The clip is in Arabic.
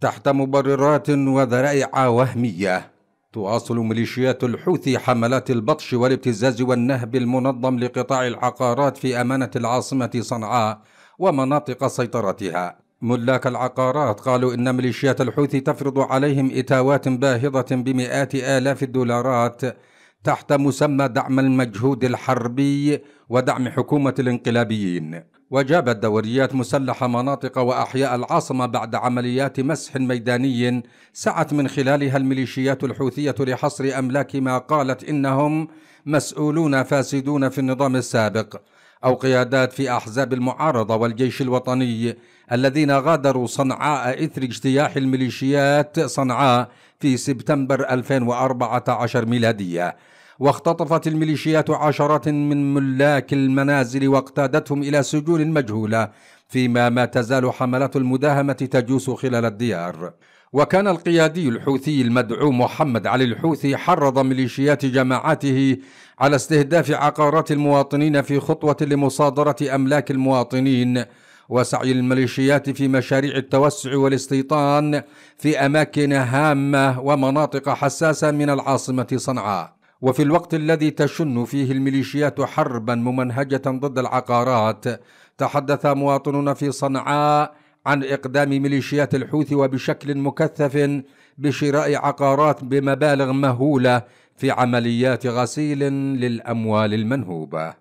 تحت مبررات وذرائع وهمية تواصل ميليشيات الحوثي حملات البطش والابتزاز والنهب المنظم لقطاع العقارات في أمانة العاصمة صنعاء ومناطق سيطرتها ملاك العقارات قالوا إن ميليشيات الحوثي تفرض عليهم إتاوات باهظة بمئات آلاف الدولارات تحت مسمى دعم المجهود الحربي ودعم حكومة الانقلابيين وجابت دوريات مسلحة مناطق وأحياء العاصمة بعد عمليات مسح ميداني سعت من خلالها الميليشيات الحوثية لحصر أملاك ما قالت إنهم مسؤولون فاسدون في النظام السابق أو قيادات في أحزاب المعارضة والجيش الوطني الذين غادروا صنعاء إثر اجتياح الميليشيات صنعاء في سبتمبر 2014 ميلادية واختطفت الميليشيات عشرات من ملاك المنازل واقتادتهم إلى سجون مجهولة فيما ما تزال حملات المداهمة تجوس خلال الديار وكان القيادي الحوثي المدعو محمد علي الحوثي حرض ميليشيات جماعاته على استهداف عقارات المواطنين في خطوة لمصادرة أملاك المواطنين وسعي الميليشيات في مشاريع التوسع والاستيطان في أماكن هامة ومناطق حساسة من العاصمة صنعاء وفي الوقت الذي تشن فيه الميليشيات حربا ممنهجة ضد العقارات تحدث مواطنون في صنعاء عن إقدام ميليشيات الحوثي وبشكل مكثف بشراء عقارات بمبالغ مهولة في عمليات غسيل للأموال المنهوبة